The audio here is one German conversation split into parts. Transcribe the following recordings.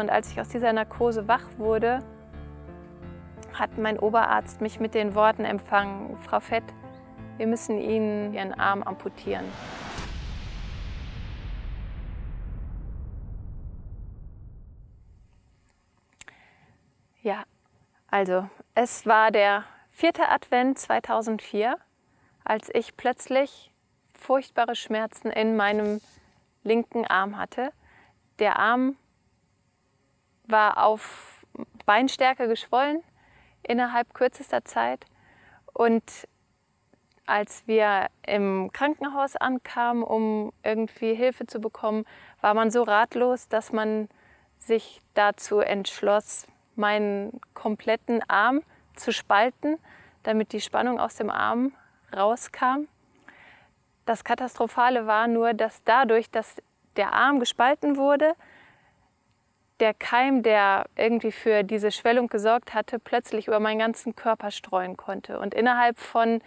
Und als ich aus dieser Narkose wach wurde, hat mein Oberarzt mich mit den Worten empfangen, Frau Fett, wir müssen Ihnen Ihren Arm amputieren. Ja, also es war der vierte Advent 2004, als ich plötzlich furchtbare Schmerzen in meinem linken Arm hatte. Der Arm war auf Beinstärke geschwollen innerhalb kürzester Zeit. Und als wir im Krankenhaus ankamen, um irgendwie Hilfe zu bekommen, war man so ratlos, dass man sich dazu entschloss, meinen kompletten Arm zu spalten, damit die Spannung aus dem Arm rauskam. Das Katastrophale war nur, dass dadurch, dass der Arm gespalten wurde, der Keim, der irgendwie für diese Schwellung gesorgt hatte, plötzlich über meinen ganzen Körper streuen konnte. Und innerhalb von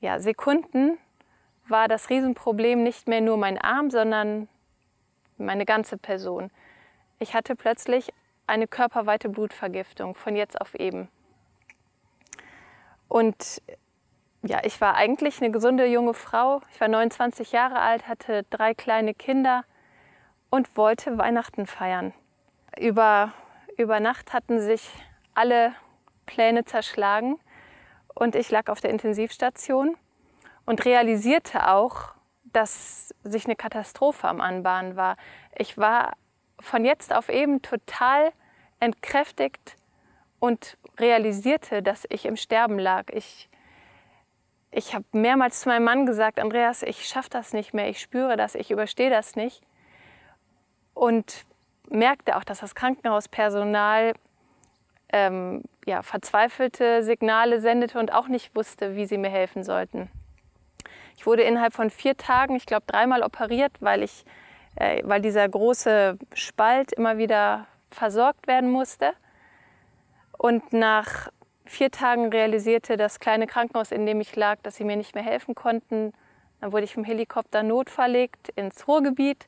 ja, Sekunden war das Riesenproblem nicht mehr nur mein Arm, sondern meine ganze Person. Ich hatte plötzlich eine körperweite Blutvergiftung von jetzt auf eben. Und ja, ich war eigentlich eine gesunde junge Frau. Ich war 29 Jahre alt, hatte drei kleine Kinder und wollte Weihnachten feiern über, über Nacht hatten sich alle Pläne zerschlagen und ich lag auf der Intensivstation und realisierte auch, dass sich eine Katastrophe am Anbahnen war. Ich war von jetzt auf eben total entkräftigt und realisierte, dass ich im Sterben lag. Ich, ich habe mehrmals zu meinem Mann gesagt, Andreas, ich schaffe das nicht mehr, ich spüre das, ich überstehe das nicht. Und merkte auch, dass das Krankenhauspersonal ähm, ja, verzweifelte Signale sendete und auch nicht wusste, wie sie mir helfen sollten. Ich wurde innerhalb von vier Tagen, ich glaube, dreimal operiert, weil, ich, äh, weil dieser große Spalt immer wieder versorgt werden musste. Und nach vier Tagen realisierte das kleine Krankenhaus, in dem ich lag, dass sie mir nicht mehr helfen konnten. Dann wurde ich vom Helikopter notverlegt ins Ruhrgebiet,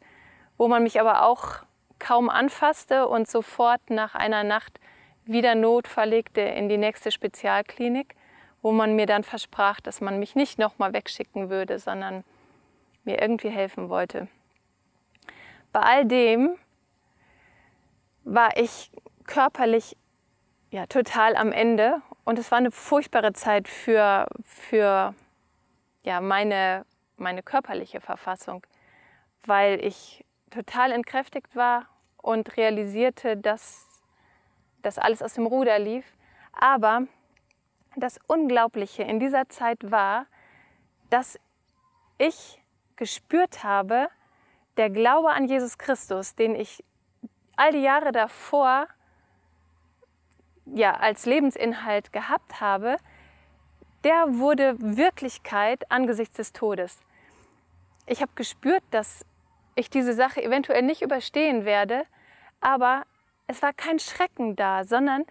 wo man mich aber auch kaum anfasste und sofort nach einer Nacht wieder Not verlegte in die nächste Spezialklinik, wo man mir dann versprach, dass man mich nicht nochmal wegschicken würde, sondern mir irgendwie helfen wollte. Bei all dem war ich körperlich ja, total am Ende und es war eine furchtbare Zeit für, für ja, meine, meine körperliche Verfassung, weil ich total entkräftigt war und realisierte, dass das alles aus dem Ruder lief. Aber das Unglaubliche in dieser Zeit war, dass ich gespürt habe, der Glaube an Jesus Christus, den ich all die Jahre davor ja, als Lebensinhalt gehabt habe, der wurde Wirklichkeit angesichts des Todes. Ich habe gespürt, dass ich diese Sache eventuell nicht überstehen werde, aber es war kein Schrecken da, sondern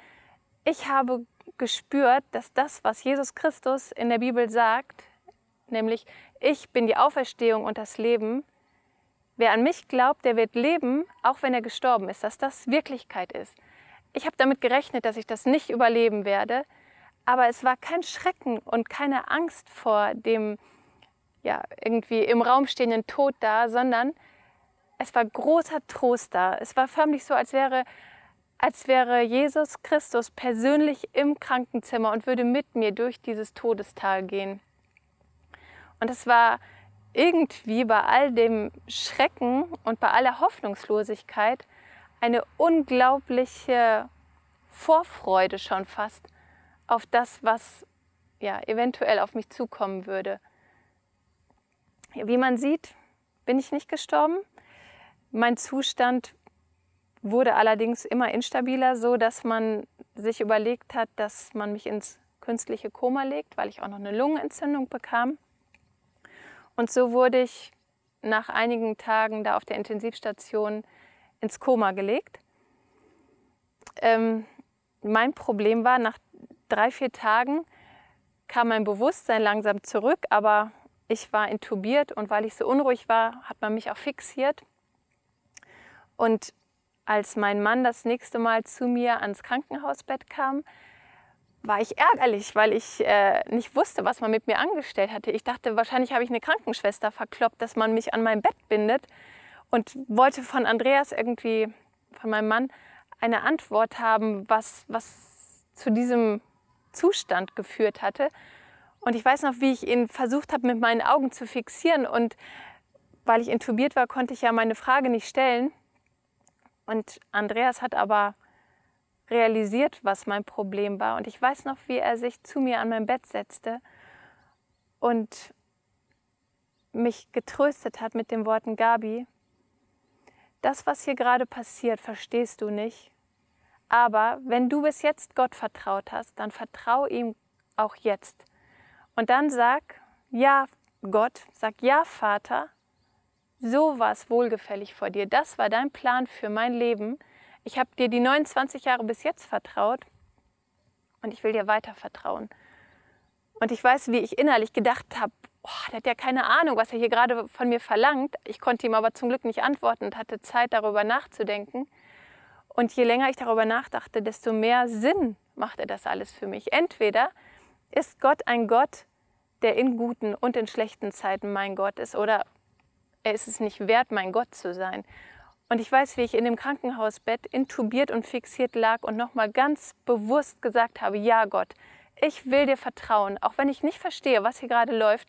ich habe gespürt, dass das, was Jesus Christus in der Bibel sagt, nämlich ich bin die Auferstehung und das Leben, wer an mich glaubt, der wird leben, auch wenn er gestorben ist, dass das Wirklichkeit ist. Ich habe damit gerechnet, dass ich das nicht überleben werde, aber es war kein Schrecken und keine Angst vor dem ja, irgendwie im Raum stehenden Tod da, sondern es war großer Trost da. Es war förmlich so, als wäre, als wäre Jesus Christus persönlich im Krankenzimmer und würde mit mir durch dieses Todestal gehen. Und es war irgendwie bei all dem Schrecken und bei aller Hoffnungslosigkeit eine unglaubliche Vorfreude schon fast auf das, was ja eventuell auf mich zukommen würde. Wie man sieht, bin ich nicht gestorben. Mein Zustand wurde allerdings immer instabiler, so dass man sich überlegt hat, dass man mich ins künstliche Koma legt, weil ich auch noch eine Lungenentzündung bekam. Und so wurde ich nach einigen Tagen da auf der Intensivstation ins Koma gelegt. Ähm, mein Problem war, nach drei, vier Tagen kam mein Bewusstsein langsam zurück, aber ich war intubiert und weil ich so unruhig war, hat man mich auch fixiert und als mein Mann das nächste Mal zu mir ans Krankenhausbett kam, war ich ärgerlich, weil ich äh, nicht wusste, was man mit mir angestellt hatte. Ich dachte, wahrscheinlich habe ich eine Krankenschwester verkloppt, dass man mich an mein Bett bindet und wollte von Andreas irgendwie, von meinem Mann, eine Antwort haben, was, was zu diesem Zustand geführt hatte. Und ich weiß noch, wie ich ihn versucht habe, mit meinen Augen zu fixieren. Und weil ich intubiert war, konnte ich ja meine Frage nicht stellen. Und Andreas hat aber realisiert, was mein Problem war. Und ich weiß noch, wie er sich zu mir an mein Bett setzte und mich getröstet hat mit den Worten Gabi, das, was hier gerade passiert, verstehst du nicht. Aber wenn du bis jetzt Gott vertraut hast, dann vertrau ihm auch jetzt. Und dann sag, ja, Gott, sag ja, Vater, so war es wohlgefällig vor dir. Das war dein Plan für mein Leben. Ich habe dir die 29 Jahre bis jetzt vertraut und ich will dir weiter vertrauen. Und ich weiß, wie ich innerlich gedacht habe, oh, der hat ja keine Ahnung, was er hier gerade von mir verlangt. Ich konnte ihm aber zum Glück nicht antworten und hatte Zeit, darüber nachzudenken. Und je länger ich darüber nachdachte, desto mehr Sinn machte das alles für mich. Entweder ist Gott ein Gott, der in guten und in schlechten Zeiten mein Gott ist, oder er ist es nicht wert, mein Gott zu sein. Und ich weiß, wie ich in dem Krankenhausbett intubiert und fixiert lag und nochmal ganz bewusst gesagt habe, ja Gott, ich will dir vertrauen, auch wenn ich nicht verstehe, was hier gerade läuft,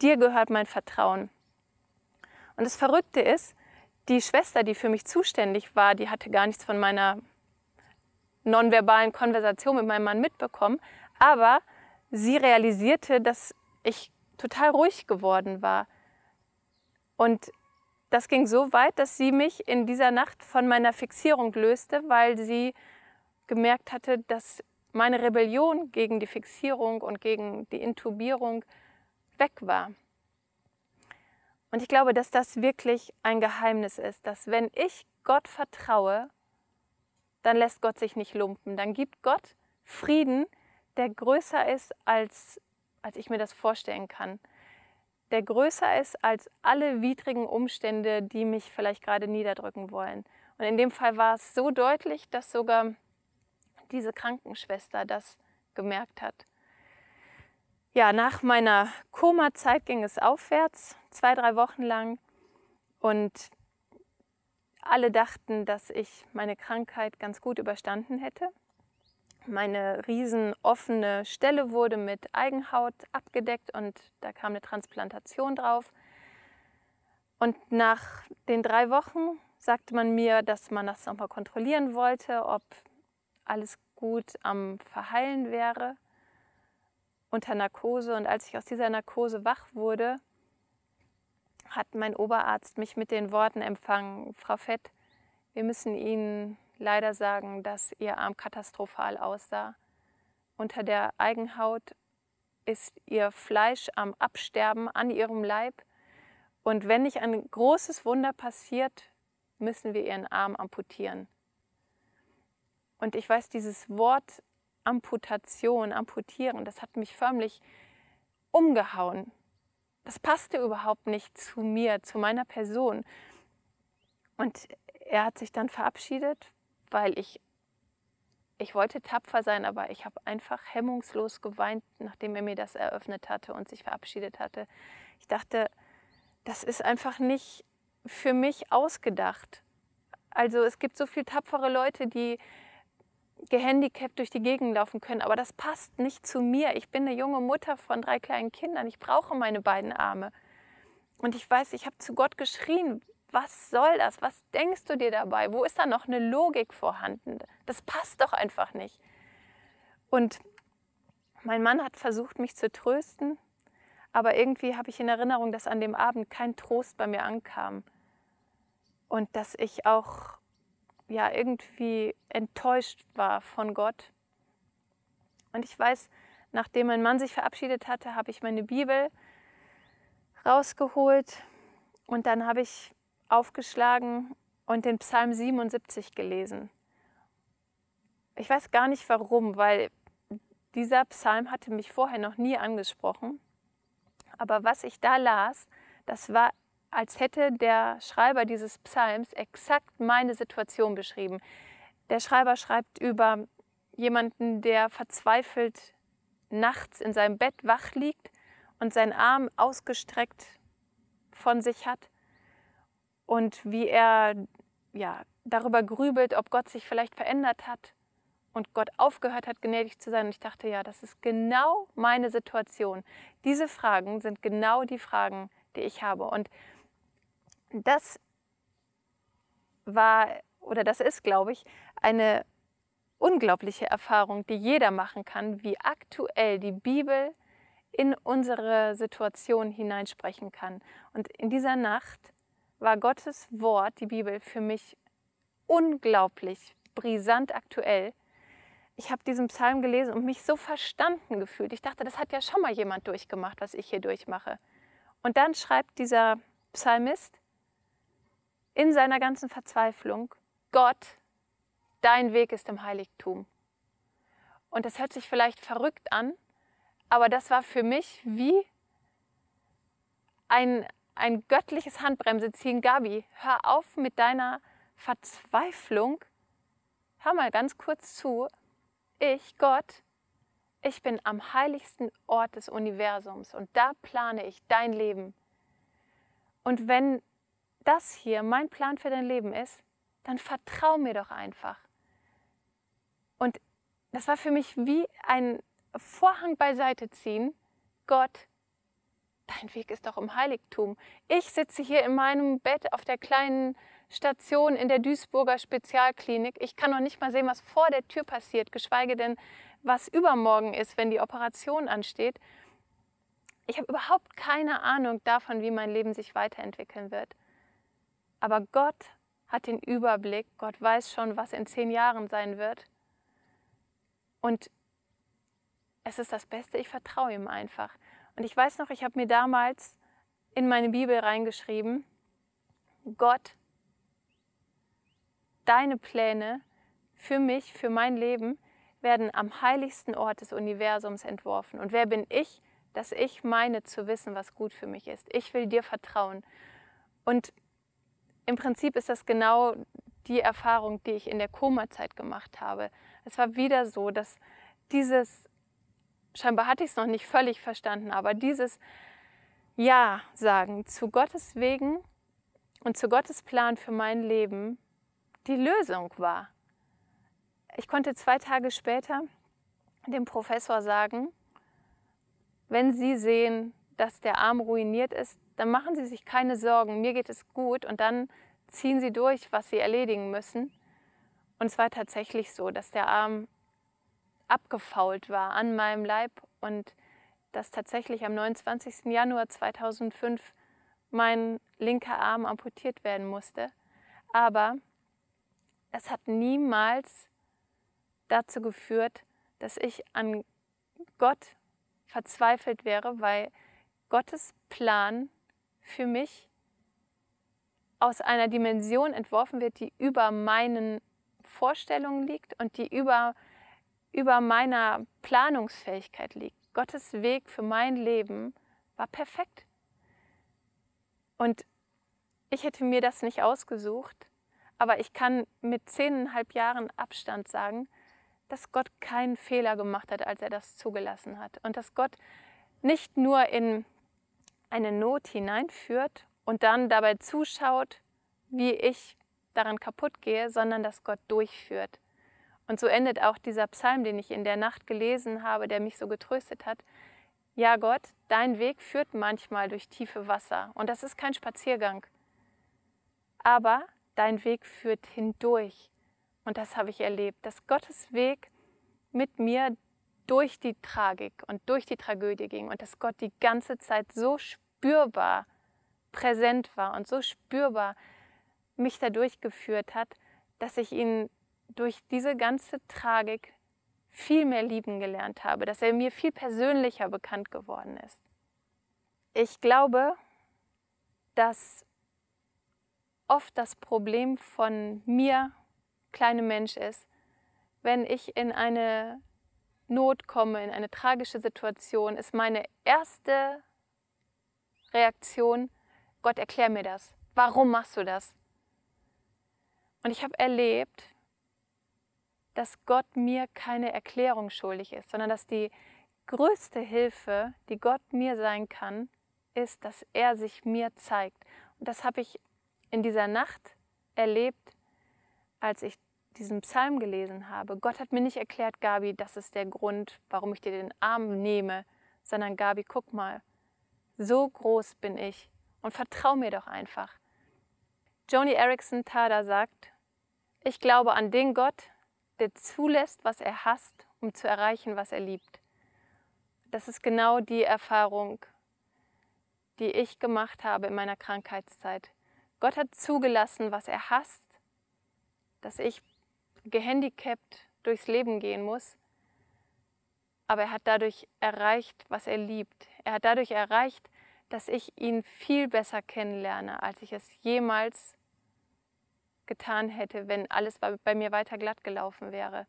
dir gehört mein Vertrauen. Und das Verrückte ist, die Schwester, die für mich zuständig war, die hatte gar nichts von meiner nonverbalen Konversation mit meinem Mann mitbekommen, aber sie realisierte, dass ich total ruhig geworden war, und das ging so weit, dass sie mich in dieser Nacht von meiner Fixierung löste, weil sie gemerkt hatte, dass meine Rebellion gegen die Fixierung und gegen die Intubierung weg war. Und ich glaube, dass das wirklich ein Geheimnis ist, dass wenn ich Gott vertraue, dann lässt Gott sich nicht lumpen, dann gibt Gott Frieden, der größer ist, als, als ich mir das vorstellen kann der größer ist als alle widrigen Umstände, die mich vielleicht gerade niederdrücken wollen. Und in dem Fall war es so deutlich, dass sogar diese Krankenschwester das gemerkt hat. Ja, nach meiner Koma-Zeit ging es aufwärts, zwei, drei Wochen lang. Und alle dachten, dass ich meine Krankheit ganz gut überstanden hätte meine riesen offene Stelle wurde mit Eigenhaut abgedeckt und da kam eine Transplantation drauf. Und nach den drei Wochen sagte man mir, dass man das nochmal kontrollieren wollte, ob alles gut am Verheilen wäre unter Narkose. Und als ich aus dieser Narkose wach wurde, hat mein Oberarzt mich mit den Worten empfangen, Frau Fett, wir müssen Ihnen leider sagen, dass ihr Arm katastrophal aussah. Unter der Eigenhaut ist ihr Fleisch am Absterben an ihrem Leib. Und wenn nicht ein großes Wunder passiert, müssen wir ihren Arm amputieren. Und ich weiß, dieses Wort Amputation, amputieren, das hat mich förmlich umgehauen. Das passte überhaupt nicht zu mir, zu meiner Person. Und er hat sich dann verabschiedet weil ich, ich wollte tapfer sein, aber ich habe einfach hemmungslos geweint, nachdem er mir das eröffnet hatte und sich verabschiedet hatte. Ich dachte, das ist einfach nicht für mich ausgedacht. Also es gibt so viele tapfere Leute, die gehandicapt durch die Gegend laufen können, aber das passt nicht zu mir. Ich bin eine junge Mutter von drei kleinen Kindern. Ich brauche meine beiden Arme. Und ich weiß, ich habe zu Gott geschrien, was soll das? Was denkst du dir dabei? Wo ist da noch eine Logik vorhanden? Das passt doch einfach nicht. Und mein Mann hat versucht, mich zu trösten, aber irgendwie habe ich in Erinnerung, dass an dem Abend kein Trost bei mir ankam und dass ich auch ja irgendwie enttäuscht war von Gott. Und ich weiß, nachdem mein Mann sich verabschiedet hatte, habe ich meine Bibel rausgeholt und dann habe ich aufgeschlagen und den Psalm 77 gelesen. Ich weiß gar nicht warum, weil dieser Psalm hatte mich vorher noch nie angesprochen. Aber was ich da las, das war, als hätte der Schreiber dieses Psalms exakt meine Situation beschrieben. Der Schreiber schreibt über jemanden, der verzweifelt nachts in seinem Bett wach liegt und seinen Arm ausgestreckt von sich hat und wie er ja, darüber grübelt, ob Gott sich vielleicht verändert hat und Gott aufgehört hat, gnädig zu sein. Und ich dachte, ja, das ist genau meine Situation. Diese Fragen sind genau die Fragen, die ich habe. Und das war oder das ist, glaube ich, eine unglaubliche Erfahrung, die jeder machen kann, wie aktuell die Bibel in unsere Situation hineinsprechen kann. Und in dieser Nacht war Gottes Wort, die Bibel, für mich unglaublich brisant aktuell. Ich habe diesen Psalm gelesen und mich so verstanden gefühlt. Ich dachte, das hat ja schon mal jemand durchgemacht, was ich hier durchmache. Und dann schreibt dieser Psalmist in seiner ganzen Verzweiflung, Gott, dein Weg ist im Heiligtum. Und das hört sich vielleicht verrückt an, aber das war für mich wie ein, ein göttliches Handbremse ziehen. Gabi, hör auf mit deiner Verzweiflung. Hör mal ganz kurz zu. Ich, Gott, ich bin am heiligsten Ort des Universums und da plane ich dein Leben. Und wenn das hier mein Plan für dein Leben ist, dann vertrau mir doch einfach. Und das war für mich wie ein Vorhang beiseite ziehen. Gott, dein Weg ist doch im Heiligtum. Ich sitze hier in meinem Bett auf der kleinen Station in der Duisburger Spezialklinik. Ich kann noch nicht mal sehen, was vor der Tür passiert, geschweige denn, was übermorgen ist, wenn die Operation ansteht. Ich habe überhaupt keine Ahnung davon, wie mein Leben sich weiterentwickeln wird. Aber Gott hat den Überblick, Gott weiß schon, was in zehn Jahren sein wird. Und es ist das Beste, ich vertraue ihm einfach. Und ich weiß noch, ich habe mir damals in meine Bibel reingeschrieben, Gott, deine Pläne für mich, für mein Leben, werden am heiligsten Ort des Universums entworfen. Und wer bin ich, dass ich meine zu wissen, was gut für mich ist? Ich will dir vertrauen. Und im Prinzip ist das genau die Erfahrung, die ich in der Koma-Zeit gemacht habe. Es war wieder so, dass dieses scheinbar hatte ich es noch nicht völlig verstanden, aber dieses Ja sagen zu Gottes Wegen und zu Gottes Plan für mein Leben die Lösung war. Ich konnte zwei Tage später dem Professor sagen, wenn Sie sehen, dass der Arm ruiniert ist, dann machen Sie sich keine Sorgen, mir geht es gut und dann ziehen Sie durch, was Sie erledigen müssen. Und es war tatsächlich so, dass der Arm abgefault war an meinem Leib und dass tatsächlich am 29. Januar 2005 mein linker Arm amputiert werden musste. Aber es hat niemals dazu geführt, dass ich an Gott verzweifelt wäre, weil Gottes Plan für mich aus einer Dimension entworfen wird, die über meinen Vorstellungen liegt und die über über meiner Planungsfähigkeit liegt. Gottes Weg für mein Leben war perfekt. Und ich hätte mir das nicht ausgesucht, aber ich kann mit zehneinhalb Jahren Abstand sagen, dass Gott keinen Fehler gemacht hat, als er das zugelassen hat. Und dass Gott nicht nur in eine Not hineinführt und dann dabei zuschaut, wie ich daran kaputt gehe, sondern dass Gott durchführt. Und so endet auch dieser Psalm, den ich in der Nacht gelesen habe, der mich so getröstet hat. Ja, Gott, dein Weg führt manchmal durch tiefe Wasser und das ist kein Spaziergang. Aber dein Weg führt hindurch und das habe ich erlebt, dass Gottes Weg mit mir durch die Tragik und durch die Tragödie ging und dass Gott die ganze Zeit so spürbar präsent war und so spürbar mich dadurch geführt hat, dass ich ihn durch diese ganze Tragik viel mehr lieben gelernt habe, dass er mir viel persönlicher bekannt geworden ist. Ich glaube, dass oft das Problem von mir, kleine Mensch, ist, wenn ich in eine Not komme, in eine tragische Situation, ist meine erste Reaktion, Gott, erklär mir das. Warum machst du das? Und ich habe erlebt, dass Gott mir keine Erklärung schuldig ist, sondern dass die größte Hilfe, die Gott mir sein kann, ist, dass er sich mir zeigt. Und das habe ich in dieser Nacht erlebt, als ich diesen Psalm gelesen habe. Gott hat mir nicht erklärt, Gabi, das ist der Grund, warum ich dir den Arm nehme, sondern Gabi, guck mal, so groß bin ich und vertrau mir doch einfach. Joni Erickson Tada sagt, ich glaube an den Gott, der zulässt, was er hasst, um zu erreichen, was er liebt. Das ist genau die Erfahrung, die ich gemacht habe in meiner Krankheitszeit. Gott hat zugelassen, was er hasst, dass ich gehandicapt durchs Leben gehen muss, aber er hat dadurch erreicht, was er liebt. Er hat dadurch erreicht, dass ich ihn viel besser kennenlerne, als ich es jemals getan hätte, wenn alles bei mir weiter glatt gelaufen wäre.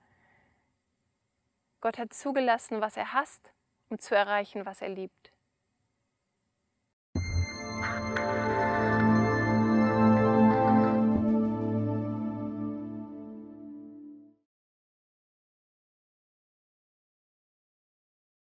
Gott hat zugelassen, was er hasst, um zu erreichen, was er liebt.